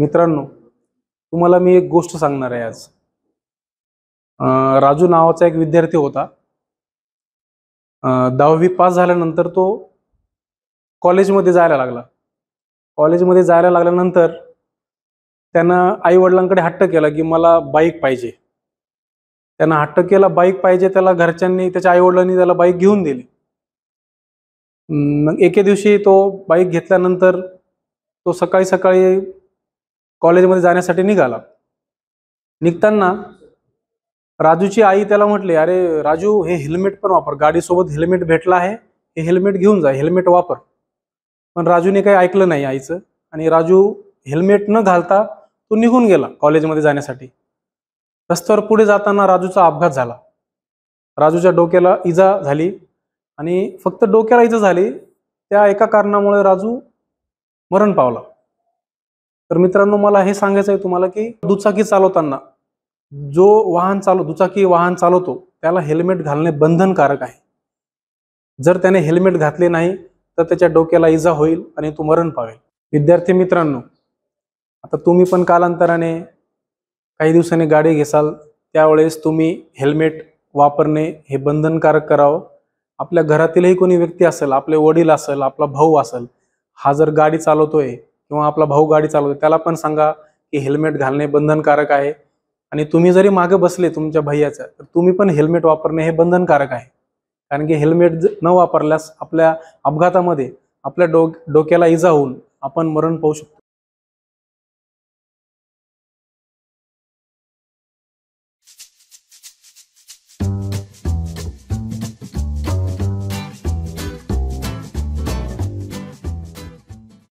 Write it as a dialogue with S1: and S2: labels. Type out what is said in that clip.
S1: मित्रांनो तुम्हाला मी एक गोष्ट सांगणार आहे आज राजू नावाचा एक विद्यार्थी होता दहावी पास झाल्यानंतर तो कॉलेजमध्ये जायला लागला कॉलेजमध्ये जायला लागल्यानंतर त्यानं आई वडिलांकडे हट्ट केला की मला बाईक पाहिजे त्यांना हट्ट केला बाईक पाहिजे त्याला घरच्यांनी त्याच्या आई वडिलांनी त्याला बाईक घेऊन दिली मग एके दिवशी तो बाईक घेतल्यानंतर तो सकाळी सकाळी कॉलेजमध्ये जाण्यासाठी निघाला निघताना राजूची आई त्याला म्हटली अरे राजू हे हेल्मेट पण वापर गाडीसोबत हेल्मेट भेटला आहे हे हेल्मेट घेऊन जा हेल्मेट वापर पण राजूने काही ऐकलं नाही आईचं आणि राजू हेल्मेट न घालता तो निघून गेला कॉलेजमध्ये जाण्यासाठी रस्त्यावर पुढे जाताना राजूचा अपघात झाला राजूच्या डोक्याला इजा झाली आणि फक्त डोक्याला इजा झाली त्या एका कारणामुळे राजू मरण पावला तर मित्रांनो मला हे सांगायचं आहे तुम्हाला की दुचाकी चालवताना जो वाहन चालव दुचाकी वाहन चालवतो त्याला हेल्मेट घालणे बंधनकारक आहे जर त्याने हेल्मेट घातले नाही तर त्याच्या डोक्याला इजा होईल आणि तो मरण पावेल विद्यार्थी मित्रांनो आता तुम्ही पण कालांतराने काही दिवसांनी गाडी घेसाल त्यावेळेस तुम्ही हेल्मेट वापरणे हे बंधनकारक करावं आपल्या घरातीलही कोणी व्यक्ती असेल आपले वडील असेल आपला भाऊ असेल हा जर गाडी चालवतोय किंवा आपला भाऊ गाडी चालवतो त्याला पण सांगा की हेल्मेट घालणे बंधनकारक आहे आणि तुम्ही जरी मागे बसले तुमच्या भैयाचं तर तुम्ही पण हेल्मेट वापरणे हे बंधनकारक आहे कारण की हेल्मेट न वापरल्यास आपल्या अपघातामध्ये आपल्या डोक डोक्याला इजा होऊन आपण मरण पाहू शकतो